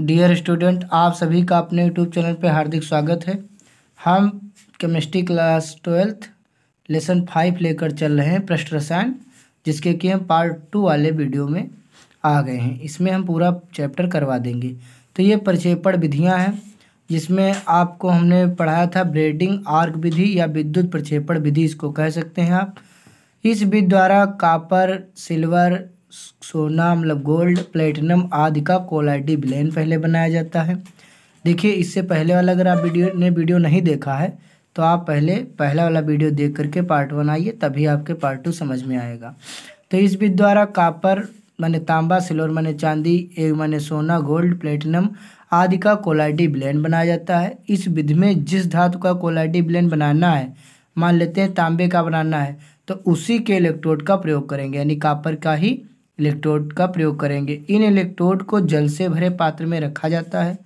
dear student आप सभी का अपने यूट्यूब चैनल पर हार्दिक स्वागत है हम chemistry class twelfth lesson five लेकर चल रहे हैं पृष्ठ रसायन जिसके कि हम पार्ट टू वाले वीडियो में आ गए हैं इसमें हम पूरा चैप्टर करवा देंगे तो ये प्रक्षेपण विधियाँ हैं जिसमें आपको हमने पढ़ाया था ब्रेडिंग आर्क विधि या विद्युत प्रक्षेपण विधि इसको कह सकते हैं आप इस विधि द्वारा कापर सिल्वर सोना मतलब गोल्ड प्लेटिनम आदि का क्वालिटी ब्लेन पहले बनाया जाता है देखिए इससे पहले वाला अगर आप वीडियो ने वीडियो नहीं देखा है तो आप पहले पहला वाला वीडियो देख करके पार्ट वन आइए तभी आपके पार्ट टू समझ में आएगा तो इस विध द्वारा कापर माने तांबा सिल्वर माने चांदी एवं माने सोना गोल्ड प्लेटिनम आदि का क्वालिटी ब्लेन बनाया जाता है इस विधि में जिस धातु का क्वालिटी ब्लेन बनाना है मान लेते हैं तांबे का बनाना है तो उसी के इलेक्ट्रोड का प्रयोग करेंगे यानी कापर का ही इलेक्ट्रोड का प्रयोग करेंगे इन इलेक्ट्रोड को जल से भरे पात्र में रखा जाता है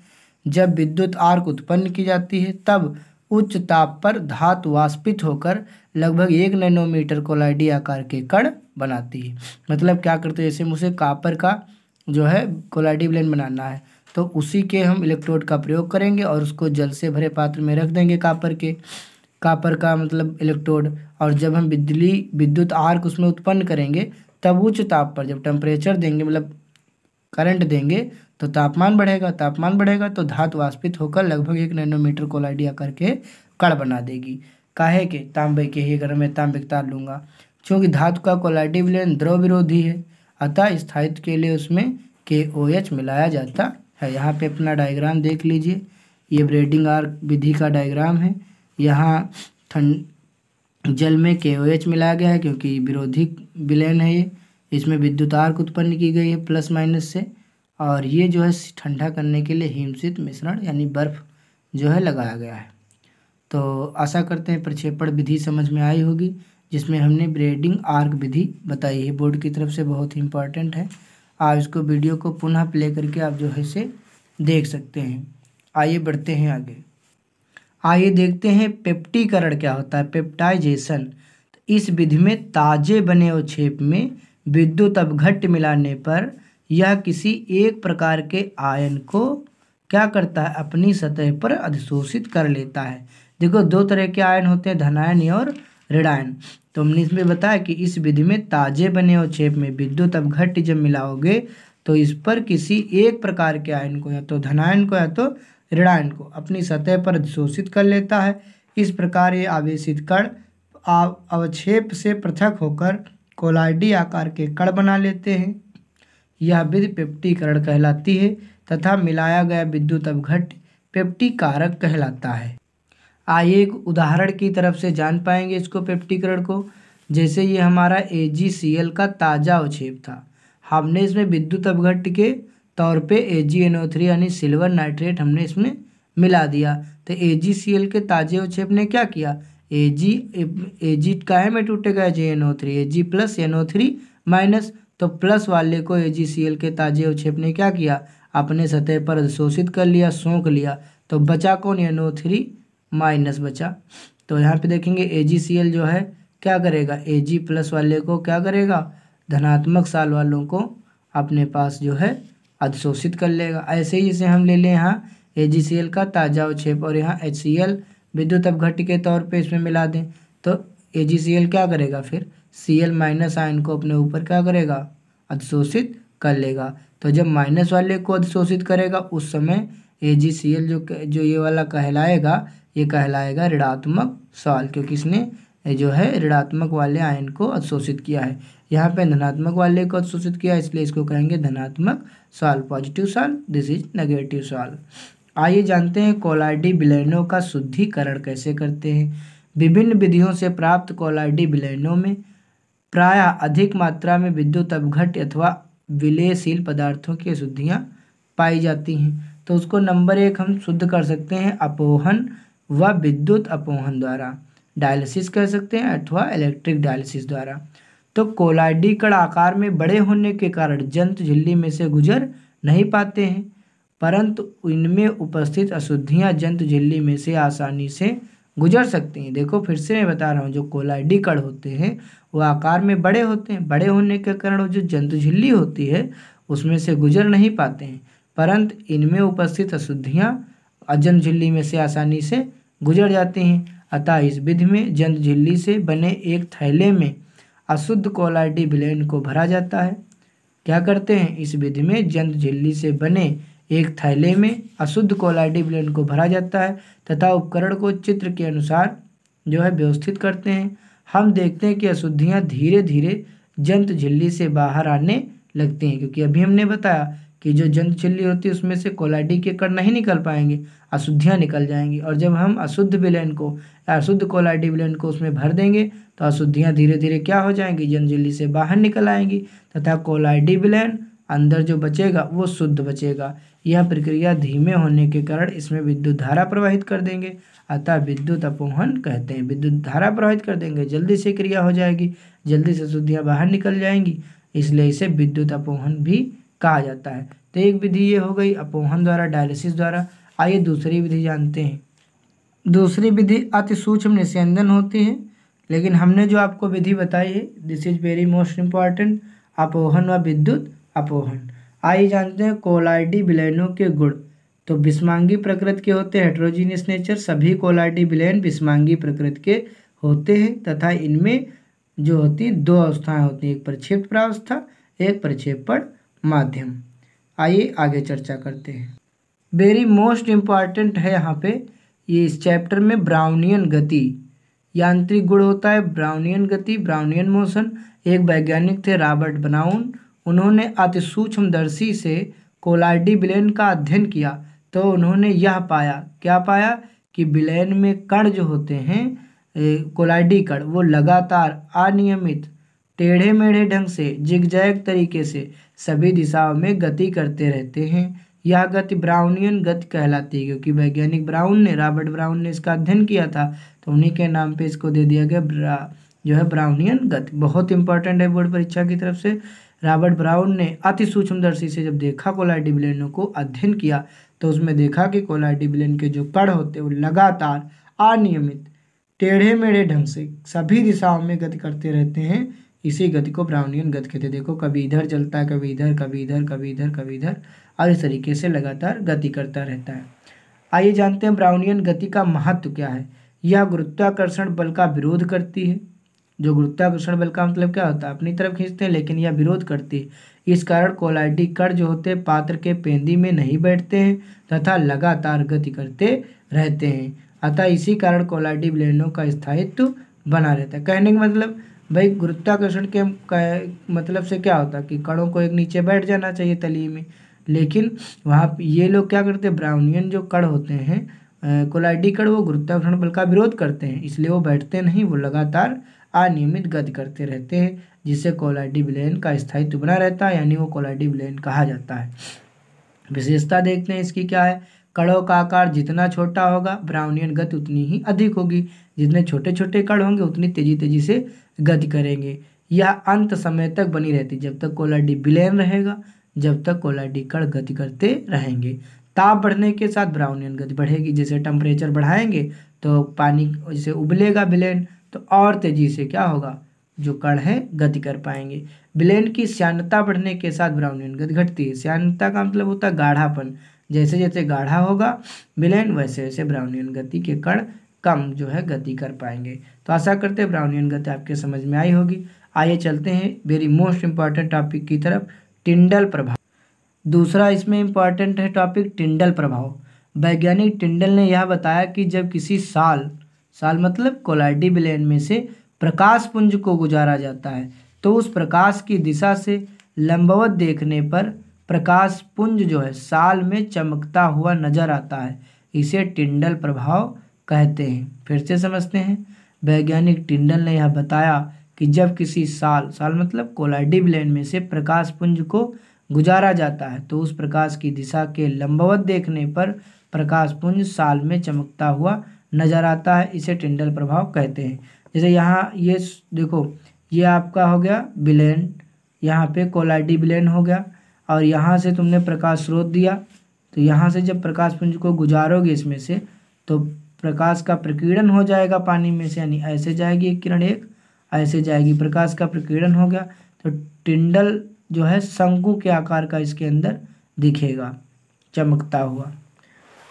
जब विद्युत आर्क उत्पन्न की जाती है तब उच्च ताप पर धातु वाष्पित होकर लगभग एक नैनोमीटर कोलाइडी आकार के कण बनाती है मतलब क्या करते हैं जैसे मुझे कापर का जो है कोलाइडी ब्लेंड बनाना है तो उसी के हम इलेक्ट्रोड का प्रयोग करेंगे और उसको जल से भरे पात्र में रख देंगे कापर के कापर का मतलब इलेक्ट्रोड और जब हम बिजली विद्युत आर्क उसमें उत्पन्न करेंगे तब उच्च ताप पर जब टेम्परेचर देंगे मतलब करंट देंगे तो तापमान बढ़ेगा तापमान बढ़ेगा तो धातु वाष्पित होकर लगभग एक नैनोमीटर कोलाइडिया करके कड़ बना देगी काहे के तांबे के ही अगर मैं तांबे तार लूँगा क्योंकि धातु का कोलाइडी लेन द्रव विरोधी है अतः स्थायित्व के लिए उसमें के ओ एच मिलाया जाता है यहाँ पे अपना डायग्राम देख लीजिए ये ब्रेडिंग आर्क विधि का डायग्राम है यहाँ ठंड जल में के ओ एच मिलाया गया है क्योंकि विरोधी विलयन है ये इसमें विद्युत आर्क उत्पन्न की गई है प्लस माइनस से और ये जो है ठंडा करने के लिए हिमसित मिश्रण यानी बर्फ़ जो है लगाया गया है तो आशा करते हैं प्रक्षेपण विधि समझ में आई होगी जिसमें हमने ब्रेडिंग आर्क विधि बताई है बोर्ड की तरफ से बहुत ही इंपॉर्टेंट है आप इसको वीडियो को पुनः प्ले करके आप जो है इसे देख सकते हैं आइए बढ़ते हैं आगे आइए देखते हैं पेप्टीकरण क्या होता है पेप्टाइजेशन तो इस विधि में ताजे बने उच्छेप में विद्युत अवघट मिलाने पर यह किसी एक प्रकार के आयन को क्या करता है अपनी सतह पर अधिशोषित कर लेता है देखो दो तरह के आयन होते हैं धनायन और ऋणायन तो हमने इसमें बताया कि इस विधि में ताजे बने उच्छेप में विद्युत अवघट जब मिलाओगे तो इस पर किसी एक प्रकार के आयन को या तो धनायन को या तो ऋणायन को अपनी सतह पर शोषित कर लेता है इस प्रकार ये आवेशित कण अवक्षेप से पृथक होकर कोलाइडी आकार के कण बना लेते हैं यह विधि पेप्टीकरण कहलाती है तथा मिलाया गया विद्युत पेप्टी पेप्टीकारक कहलाता है आइए एक उदाहरण की तरफ से जान पाएंगे इसको पेप्टीकरण को जैसे ये हमारा ए का ताज़ा अवक्षेप था हमने इसमें विद्युत अवघट के तौर पे ए यानी सिल्वर नाइट्रेट हमने इसमें मिला दिया तो ए के ताजे उछेप ने क्या किया ए जी ए जी का है में टूटेगा जे G N O three A G plus N O three minus तो प्लस वाले को ए जी सी एल के ताजे उछेप ने क्या किया अपने सतह पर अवशोषित कर लिया सोख लिया तो बचा कौन एन ओ थ्री माइनस बचा तो यहाँ पे देखेंगे ए जी सी एल जो है क्या करेगा ए जी प्लस वाले को क्या करेगा धनात्मक साल वालों को अपने पास जो है अधिशोषित कर लेगा ऐसे ही जैसे हम ले लें यहाँ ए का ताजा उक्षेप और यहाँ एच विद्युत अपघट के तौर पे इसमें मिला दें तो ए क्या करेगा फिर सी एल माइनस आयन को अपने ऊपर क्या करेगा अधिशोषित कर लेगा तो जब माइनस वाले को अधिशोषित करेगा उस समय ए जो जो ये वाला कहलाएगा ये कहलाएगा ऋणात्मक सॉल क्योंकि इसने जो है ऋणात्मक वाले आयन को अवशोषित किया है यहाँ पे धनात्मक वाले को अवशोषित किया इसलिए इसको कहेंगे धनात्मक साल पॉजिटिव साल दिस इज नेगेटिव साल आइए जानते हैं कोलाइडी विलयनों का शुद्धिकरण कैसे करते हैं विभिन्न विधियों से प्राप्त कोलाइडी विलयनों में प्राय अधिक मात्रा में विद्युत अपघट अथवा विलयशील पदार्थों की अशुद्धियाँ पाई जाती हैं तो उसको नंबर एक हम शुद्ध कर सकते हैं अपोहन व विद्युत अपोहन द्वारा डायलिसिस कह सकते हैं अथवा इलेक्ट्रिक डायलिसिस द्वारा तो कोलाइडी कड़ आकार में बड़े होने के कारण जंतु झिल्ली में से गुजर नहीं पाते हैं परंतु इनमें उपस्थित अशुद्धियाँ जंतु झिल्ली में से आसानी से गुजर सकती हैं देखो फिर से मैं बता रहा हूँ जो कोलाइडी कड़ होते हैं वो आकार में बड़े होते हैं बड़े होने के कारण जो जंतु झिल्ली होती है उसमें से गुजर नहीं पाते हैं परंतु इनमें उपस्थित अशुद्धियाँ अजंत झिल्ली में से आसानी से गुजर जाती हैं अतः इस विधि में जंत झिल्ली से बने एक थैले में अशुद्ध क्वालिटी ब्लेंड को भरा जाता है क्या करते हैं इस विधि में जंत झिल्ली से बने एक थैले में अशुद्ध क्वालिटी ब्लेंड को भरा जाता है तथा उपकरण को चित्र के अनुसार जो है व्यवस्थित करते हैं हम देखते हैं कि अशुद्धियाँ धीरे धीरे जंत झिल्ली से बाहर आने लगती हैं क्योंकि अभी हमने बताया कि जो जंत झिल्ली होती है उसमें से कोलाइडी के कण नहीं निकल पाएंगे अशुद्धियाँ निकल जाएंगी और जब हम अशुद्ध विलयन को अशुद्ध कोलाइटिवलेंट को उसमें भर देंगे तो अशुद्धियाँ धीरे धीरे क्या हो जाएंगी जनजली से बाहर निकल आएंगी तथा कोलाइटिवलेंट अंदर जो बचेगा वो शुद्ध बचेगा यह प्रक्रिया धीमे होने के कारण इसमें विद्युत धारा प्रवाहित कर देंगे अतः विद्युत अपोहन कहते हैं विद्युत धारा प्रवाहित कर देंगे जल्दी से क्रिया हो जाएगी जल्दी से शुद्धियाँ बाहर निकल जाएंगी इसलिए इसे विद्युत अपोहन भी कहा जाता है तो एक विधि ये हो गई अपोहन द्वारा डायलिसिस द्वारा आइए दूसरी विधि जानते हैं दूसरी विधि अति सूक्ष्म निस्यंदन होती है लेकिन हमने जो आपको विधि बताई है this is very most important अपोहन व विद्युत अपोहन आइए जानते हैं कोलाइडी विलयनों के गुण तो विस्मांगी प्रकृति के होते हैं हेट्रोजीनियस नेचर सभी कोलाइडी विलयन विस्मांगी प्रकृति के होते हैं तथा इनमें जो होती दो अवस्थाएं होती हैं एक प्रक्षेप प्रावस्था एक प्रक्षेपण माध्यम आइए आगे चर्चा करते हैं वेरी मोस्ट इम्पॉर्टेंट है यहाँ पे ये इस चैप्टर में ब्राउनियन गति यांत्रिक गुण होता है ब्राउनियन गति ब्राउनियन मोशन एक वैज्ञानिक थे रॉबर्ट ब्राउन उन्होंने अति सूक्ष्मदर्शी से कोलाइडी बिलेन का अध्ययन किया तो उन्होंने यह पाया क्या पाया कि बिलेन में कण जो होते हैं कोलाइडी कण वो लगातार अनियमित टेढ़े मेढ़े ढंग से जिगजैग तरीके से सभी दिशाओं में गति करते रहते हैं यह गति ब्राउनियन गति कहलाती है क्योंकि वैज्ञानिक ब्राउन ने रॉबर्ट ब्राउन ने इसका अध्ययन किया था तो उन्हीं के नाम पे इसको दे दिया गया ब्रा जो है ब्राउनियन गति बहुत इंपॉर्टेंट है बोर्ड परीक्षा की तरफ से रॉबर्ट ब्राउन ने अति सूक्ष्मदर्शी से जब देखा कोलाटिबिलेनों को अध्ययन किया तो उसमें देखा कि कोलाटिबिलेन के जो कड़ होते वो लगातार अनियमित टेढ़े मेढ़े ढंग से सभी दिशाओं में गति करते रहते हैं इसी गति को ब्राउनियन गति कहते हैं देखो कभी इधर चलता है कभी इधर कभी इधर कभी इधर कभी इधर और इस तरीके से लगातार गति करता रहता है आइए जानते हैं ब्राउनियन गति का महत्व क्या है यह गुरुत्वाकर्षण बल का विरोध करती है जो गुरुत्वाकर्षण बल का मतलब क्या होता है अपनी तरफ खींचते हैं लेकिन यह विरोध करती है इस कारण कोलाइडी कर जो होते हैं पात्र के पेंदी में नहीं बैठते हैं तथा लगातार गति करते रहते हैं अतः इसी कारण कोलाइडी ब्लेनों का स्थायित्व बना रहता है कहने का मतलब भाई गुरुत्वाकर्षण के मतलब से क्या होता कि कणों को एक नीचे बैठ जाना चाहिए तली में लेकिन वहाँ ये लोग क्या करते हैं ब्राउनियन जो कण होते हैं कोलाइडी कण वो गुरुत्वाकर्षण बल का विरोध करते हैं इसलिए वो बैठते नहीं वो लगातार अनियमित गति करते रहते हैं जिससे कोलाइडी विलयन का स्थायित्व बना रहता है यानी वो कोलाइडी विलयन कहा जाता है विशेषता देखते हैं इसकी क्या है कणों का आकार जितना छोटा होगा ब्राउनियन गति उतनी ही अधिक होगी जितने छोटे छोटे कण होंगे उतनी तेजी तेजी से गति करेंगे यह अंत समय तक बनी रहती जब तक कोलाडी बिलेन रहेगा जब तक कोलाडी कड़ कण गति करते रहेंगे ताप बढ़ने के साथ ब्राउनियन गति बढ़ेगी जैसे टेम्परेचर बढ़ाएंगे तो पानी जैसे उबलेगा बिलेन तो और तेजी से क्या होगा जो कण है गति कर पाएंगे विलयन की श्यानता बढ़ने के साथ ब्राउनियन गति घटती है श्यानता का मतलब होता है गाढ़ापन जैसे जैसे गाढ़ा होगा विलयन वैसे वैसे ब्राउनियन गति के कण कम जो है गति कर पाएंगे तो आशा करते हैं ब्राउनियन गति आपके समझ में आई होगी आइए चलते हैं वेरी मोस्ट इम्पॉर्टेंट टॉपिक की तरफ टिंडल प्रभाव दूसरा इसमें इम्पॉर्टेंट है टॉपिक टिंडल प्रभाव वैज्ञानिक टिंडल ने यह बताया कि जब किसी साल साल मतलब कोलाइडी विलयन में से प्रकाश पुंज को गुजारा जाता है तो उस प्रकाश की दिशा से लंबवत देखने पर प्रकाश पुंज जो है साल में चमकता हुआ नजर आता है इसे टिंडल प्रभाव कहते हैं फिर से समझते हैं वैज्ञानिक टिंडल ने यह बताया कि जब किसी साल साल मतलब कोलाइडी ब्लैंड में से प्रकाश पुंज को गुजारा जाता है तो उस प्रकाश की दिशा के लंबवत देखने पर प्रकाश पुंज साल में चमकता हुआ नजर आता है इसे टिंडल प्रभाव कहते हैं जैसे यहाँ ये देखो ये आपका हो गया ब्लैंड यहाँ पे कोलाडी बिलेन हो गया और यहाँ से तुमने प्रकाश स्रोत दिया तो यहाँ से जब प्रकाश पुंज को गुजारोगे इसमें से तो प्रकाश का प्रकीर्णन हो जाएगा पानी में से यानी ऐसे जाएगी एक किरण एक ऐसे जाएगी प्रकाश का प्रकीर्णन हो गया तो टिंडल जो है शंकु के आकार का इसके अंदर दिखेगा चमकता हुआ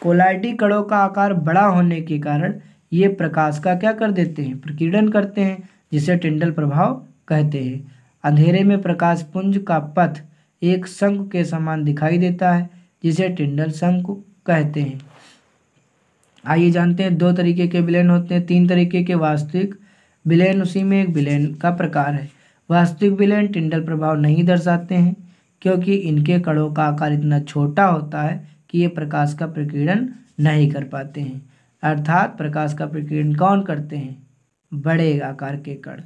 कोलाइटी कड़ों का आकार बड़ा होने के कारण ये प्रकाश का क्या कर देते हैं प्रकीर्णन करते हैं जिसे टिंडल प्रभाव कहते हैं अंधेरे में प्रकाश पुंज का पथ एक शंकु के समान दिखाई देता है जिसे टिंडल शंकु कहते हैं आइए जानते हैं दो तरीके के विलयन होते हैं तीन तरीके के वास्तविक विलयन उसी में एक विलयन का प्रकार है वास्तविक विलयन टिंडल प्रभाव नहीं दर्शाते हैं क्योंकि इनके कणों का आकार इतना छोटा होता है कि ये प्रकाश का प्रकीर्णन नहीं कर पाते हैं अर्थात प्रकाश का प्रकीर्णन कौन करते हैं बड़े आकार के कण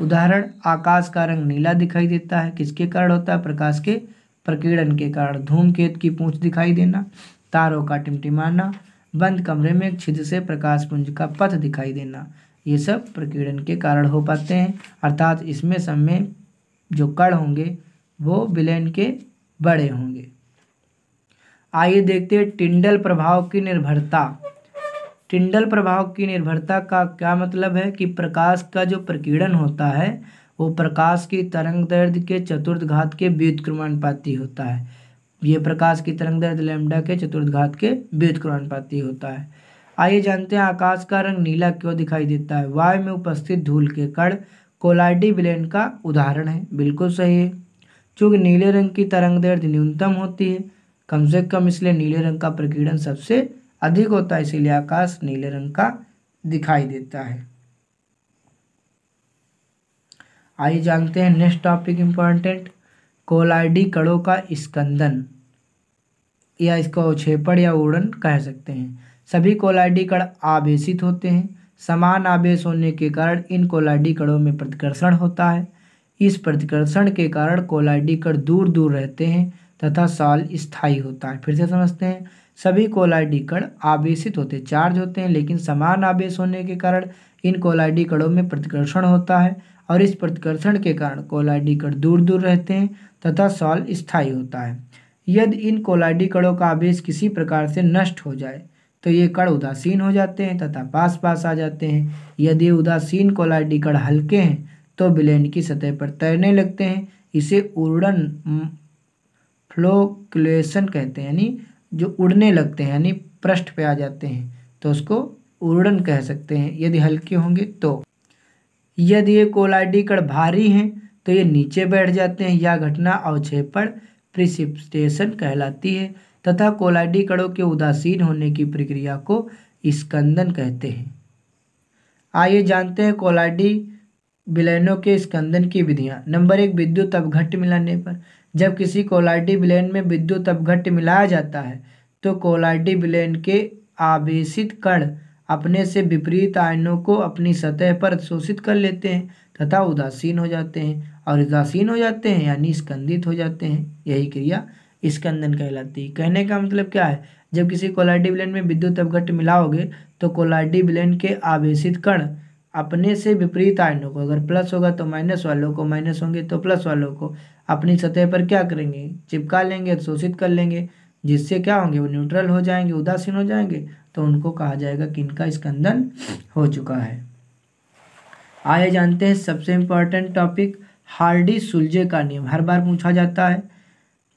उदाहरण आकाश का रंग नीला दिखाई देता है किसके कारण होता है प्रकाश के प्रकीर्णन के कारण धूमकेत की पूंछ दिखाई देना तारों का टिमटिमाना बंद कमरे में एक छिद से प्रकाश पुंज का पथ दिखाई देना ये सब प्रकीर्णन के कारण हो पाते हैं अर्थात इसमें सब में जो कण होंगे वो विलयन के बड़े होंगे आइए देखते हैं टिंडल प्रभाव की निर्भरता टिंडल प्रभाव की निर्भरता का क्या मतलब है कि प्रकाश का जो प्रकीर्णन होता है वो प्रकाश की तरंग दर्द के चतुर्थ घात के व्युतक्रमानुपाती होता है ये प्रकाश की तरंग दर्द लेमडा के चतुर्थ घात के व्युतक्रमानुपाती होता है आइए जानते हैं आकाश का रंग नीला क्यों दिखाई देता है वायु में उपस्थित धूल के कण कोलाइडी विलेन का उदाहरण है बिल्कुल सही है चूँकि नीले रंग की तरंग दर्द न्यूनतम होती है कम से कम इसलिए नीले रंग का प्रकीर्णन सबसे अधिक होता है इसीलिए आकाश नीले रंग का दिखाई देता है आइए जानते हैं नेक्स्ट टॉपिक इम्पोर्टेंट कोलाइडी कड़ों का स्कंदन या इसको अवक्षेपण या उड़न कह सकते हैं सभी कोलाइडी कड़ आवेशित होते हैं समान आवेश होने के कारण इन कोलाइडी कड़ों में प्रतिकर्षण होता है इस प्रतिकर्षण के कारण कोलाइडी कड़ दूर दूर रहते हैं तथा साल स्थायी होता है फिर से समझते हैं सभी कोलाइडी कण आवेशित होते चार्ज होते हैं लेकिन समान आवेश होने के कारण इन कोलाइडी कणों में प्रतिकर्षण होता है और इस प्रतिकर्षण के कारण कोलाइडी कण दूर दूर रहते हैं तथा सॉल स्थायी होता है यदि इन कोलाइडी कणों का आवेश किसी प्रकार से नष्ट हो जाए तो ये कण उदासीन हो जाते हैं तथा पास पास आ जाते हैं यदि उदासीन कोलाइडी कण हल्के हैं तो विलेन की सतह पर तैरने लगते हैं इसे उड़न फ्लोक्लेशन कहते हैं यानी जो उड़ने लगते हैं यानी पृष्ठ पे आ जाते हैं तो उसको उड़न कह सकते हैं यदि हल्के होंगे तो यदि ये कण भारी हैं तो ये नीचे बैठ जाते हैं यह घटना अवक्षेपण प्रिसिप्टेशन कहलाती है तथा कोलाडी कड़ों के उदासीन होने की प्रक्रिया को स्कंदन कहते हैं आइए जानते हैं कोलाडी विलयनों के स्कंदन की विधियां नंबर एक विद्युत अवघट मिलाने पर जब किसी कोलाइटी विलयन में विद्युत अपघट मिलाया जाता है तो कोलाइटी विलयन के आवेशित कण अपने से विपरीत आयनों को अपनी सतह पर शोषित कर लेते हैं तथा उदासीन हो जाते हैं और उदासीन हो जाते हैं यानी स्कंदित हो जाते हैं यही क्रिया स्कंदन कहलाती है कहने का मतलब क्या है जब किसी कोलाइटी विलयन में विद्युत अपघट मिलाओगे तो कोलाइटी विलयन के आवेशित कण अपने से विपरीत आयनों को अगर प्लस होगा तो माइनस वालों को माइनस होंगे तो प्लस वालों को अपनी सतह पर क्या करेंगे चिपका लेंगे शोषित कर लेंगे जिससे क्या होंगे वो न्यूट्रल हो जाएंगे उदासीन हो जाएंगे तो उनको कहा जाएगा कि इनका स्कंदन हो चुका है आइए जानते हैं सबसे इम्पॉर्टेंट टॉपिक हार्डी सुलझे का नियम हर बार पूछा जाता है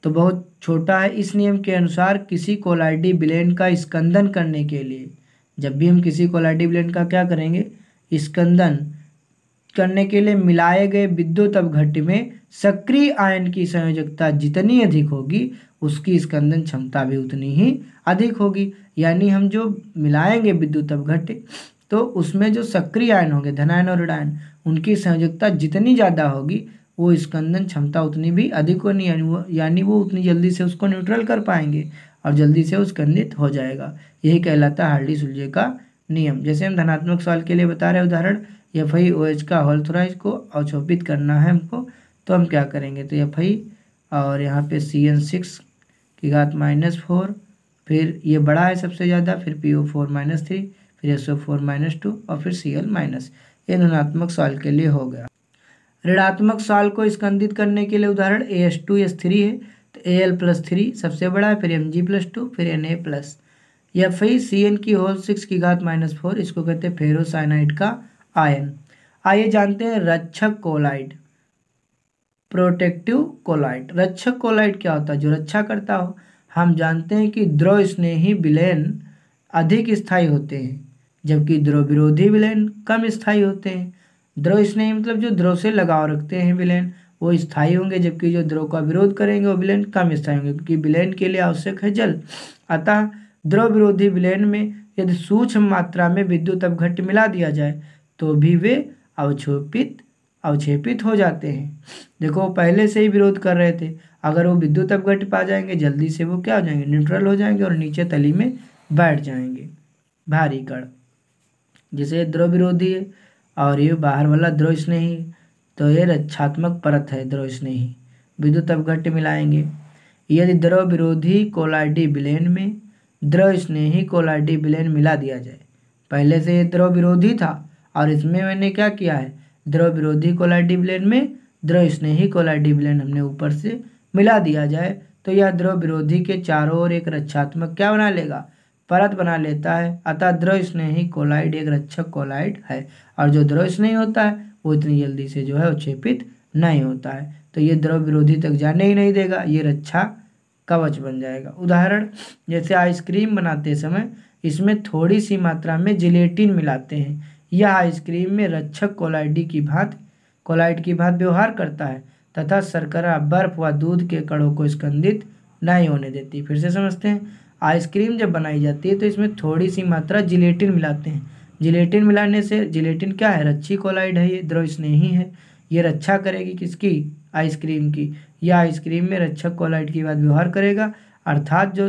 तो बहुत छोटा है इस नियम के अनुसार किसी कोलाइडी ब्लेन का स्कंदन करने के लिए जब भी हम किसी कोलाइडी ब्लेन का क्या करेंगे स्कंदन करने के लिए मिलाए गए विद्युत अवघट में सक्रिय आयन की संयोजकता जितनी अधिक होगी उसकी स्कंदन क्षमता भी उतनी ही अधिक होगी यानी हम जो मिलाएंगे विद्युत अवघट तो उसमें जो सक्रिय आयन होंगे धनायन और ऋणायन उनकी संयोजकता जितनी ज़्यादा होगी वो स्कंदन क्षमता उतनी भी अधिक होनी यानी वो यानी वो उतनी जल्दी से उसको न्यूट्रल कर पाएंगे और जल्दी से वो हो जाएगा यही कहलाता है हार्डी सुलझे का नियम जैसे हम धनात्मक सवाल के लिए बता रहे हैं उदाहरण एफ आई ओ एच का होल्थोराइज को अवशोभित करना है हमको तो हम क्या करेंगे तो एफ आई और यहाँ पे सी एन सिक्स की घात माइनस फोर फिर ये बड़ा है सबसे ज़्यादा फिर P O four minus three फिर S O four minus two और फिर सी एल माइनस ये धनात्मक सवाल के लिए हो गया ऋणात्मक सवाल को स्कंदित करने के लिए उदाहरण A S two S three है तो ए एल प्लस थ्री सबसे बड़ा है फिर एम जी प्लस टू फिर एन ए प्लस या फिर सी एन की होल सिक्स की घात माइनस फोर इसको कहते हैं फेरोसाइनाइड का आयन आइए जानते हैं रक्षक कोलाइड प्रोटेक्टिव कोलाइड रक्षक कोलाइड क्या होता है जो रक्षा करता हो हम जानते हैं कि द्रव स्नेही विलयन अधिक स्थायी होते हैं जबकि द्रव विरोधी विलयन कम स्थायी होते हैं द्रव स्नेही मतलब जो द्रव से लगाव रखते हैं विलयन वो स्थायी होंगे जबकि जो द्रव का विरोध करेंगे वो विलयन कम स्थायी होंगे क्योंकि विलयन के लिए आवश्यक है जल अतः द्रव विरोधी विलयन में यदि सूक्ष्म मात्रा में विद्युत अवघट मिला दिया जाए तो भी वे अवक्षेपित अवक्षेपित हो जाते हैं देखो वो पहले से ही विरोध कर रहे थे अगर वो विद्युत अवघट पा जाएंगे जल्दी से वो क्या हो जाएंगे न्यूट्रल हो जाएंगे और नीचे तली में बैठ जाएंगे भारी कण जैसे द्रव विरोधी है और ये बाहर वाला द्रव स्नेही तो ये रक्षात्मक परत है द्रव स्नेही विद्युत अवघट मिलाएंगे यदि द्रव विरोधी कोलाइडी विलेन में द्रव स्नेही को लाइडिबिलेन मिला दिया जाए पहले से ये द्रव विरोधी था और इसमें मैंने क्या किया है द्रव विरोधी कोलाइडिबलेन में द्रव स्नेही कोलाइडिबलेन हमने ऊपर से मिला दिया जाए तो यह द्रव विरोधी के चारों ओर एक रक्षात्मक क्या बना लेगा परत बना लेता है अतः द्रव स्नेही कोलाइड एक रक्षक कोलाइड है और जो द्रव स्नेही होता है वो इतनी जल्दी से जो है उच्छेपित नहीं होता है तो ये द्रव विरोधी तक जाने ही नहीं देगा ये रक्षा कवच बन जाएगा उदाहरण जैसे आइसक्रीम बनाते समय इसमें थोड़ी सी मात्रा में जिलेटिन मिलाते हैं यह आइसक्रीम में रक्षक कोलाइडी की भात कोलाइड की भात व्यवहार करता है तथा शर्करा बर्फ व दूध के कड़ों को स्कंदित नहीं होने देती फिर से समझते हैं आइसक्रीम जब बनाई जाती है तो इसमें थोड़ी सी मात्रा जिलेटिन मिलाते हैं जिलेटिन मिलाने से जिलेटिन क्या है रच्छी कोलाइड है ये द्रव स्नेही है ये रक्षा करेगी किसकी आइसक्रीम की यह आइसक्रीम में रक्षक कोलाइट की बात व्यवहार करेगा अर्थात जो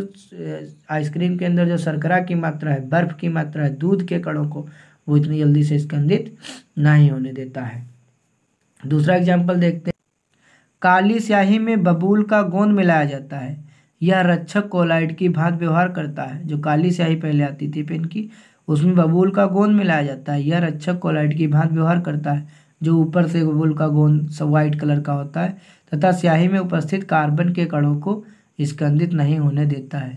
आइसक्रीम के अंदर जो शर्करा की मात्रा है बर्फ़ की मात्रा है दूध के कणों को वो इतनी जल्दी से स्कंदित नहीं होने देता है दूसरा एग्जाम्पल देखते हैं काली स्याही में बबूल का गोंद मिलाया जाता है यह रक्षक कोलाइट की भांत व्यवहार करता है जो काली स्याही पहले आती थी पेन की उसमें बबूल का गोंद मिलाया जाता है यह रक्षक कोलाइट की भांत व्यवहार करता है जो ऊपर से बुल का गोंद व्हाइट कलर का होता है तथा स्याही में उपस्थित कार्बन के कणों को स्कंदित नहीं होने देता है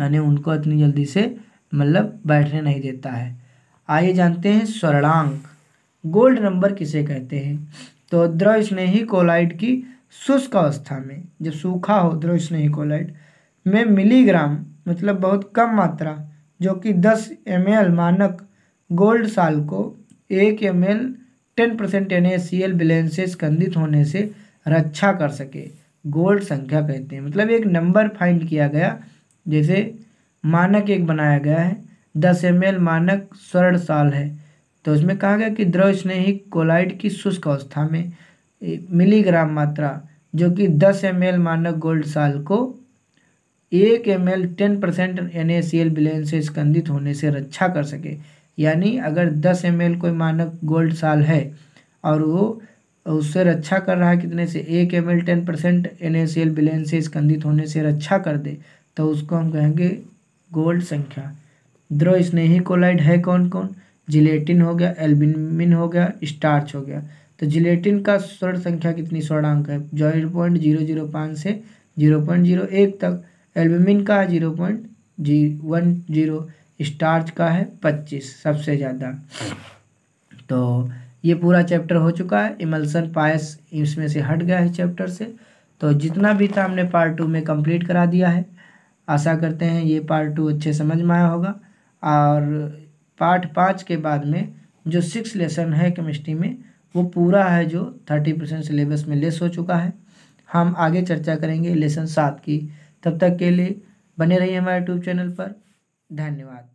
यानी उनको इतनी जल्दी से मतलब बैठने नहीं देता है आइए जानते हैं स्वर्णांक गोल्ड नंबर किसे कहते हैं तो द्रव स्नेही कोलाइड की शुष्क अवस्था में जब सूखा हो द्रव स्नेही कोलाइड में मिलीग्राम मतलब बहुत कम मात्रा जो कि दस एम मानक गोल्ड साल को एक एम टेन परसेंट यानी सी एल बैलेंसेस खंडित होने से रक्षा कर सके गोल्ड संख्या कहते हैं मतलब एक नंबर फाइंड किया गया जैसे मानक एक बनाया गया है दस एम मानक स्वर्ण साल है तो उसमें कहा गया कि द्रव स्नेहिक कोलाइड की शुष्क अवस्था में मिलीग्राम मात्रा जो कि दस एम मानक गोल्ड साल को एक M L ten percent N A C L बिलेन से स्कंदित होने से रक्षा कर सके यानी अगर दस एम कोई मानक गोल्ड साल है और वो उससे रक्षा कर रहा है कितने से एक M L ten percent N S L बिलेन से स्कंदित होने से रक्षा कर दे तो उसको हम कहेंगे गोल्ड संख्या द्रो स्नेही कोलाइड है कौन कौन जिलेटिन हो गया एल्बिनमिन हो गया स्टार्च हो गया तो जिलेटिन का स्वर्ण संख्या कितनी स्वर्णांक है जीरो पॉइंट जीरो जीरो पाँच से जीरो पॉइंट जीरो एक तक एल्बिमिन का zero point G one zero starch का है पच्चीस सबसे ज़्यादा तो ये पूरा चैप्टर हो चुका है इमल्सन पायस इसमें से हट गया है चैप्टर से तो जितना भी था हमने पार्ट टू में कंप्लीट करा दिया है आशा करते हैं ये पार्ट टू अच्छे समझ में आया होगा और पार्ट पाँच के बाद में जो सिक्स लेसन है केमिस्ट्री में वो पूरा है जो थर्टी परसेंट सिलेबस में लेस हो चुका है हम आगे चर्चा करेंगे लेसन सात की तब तक के लिए बने रहिए हमारे यूट्यूब चैनल पर धन्यवाद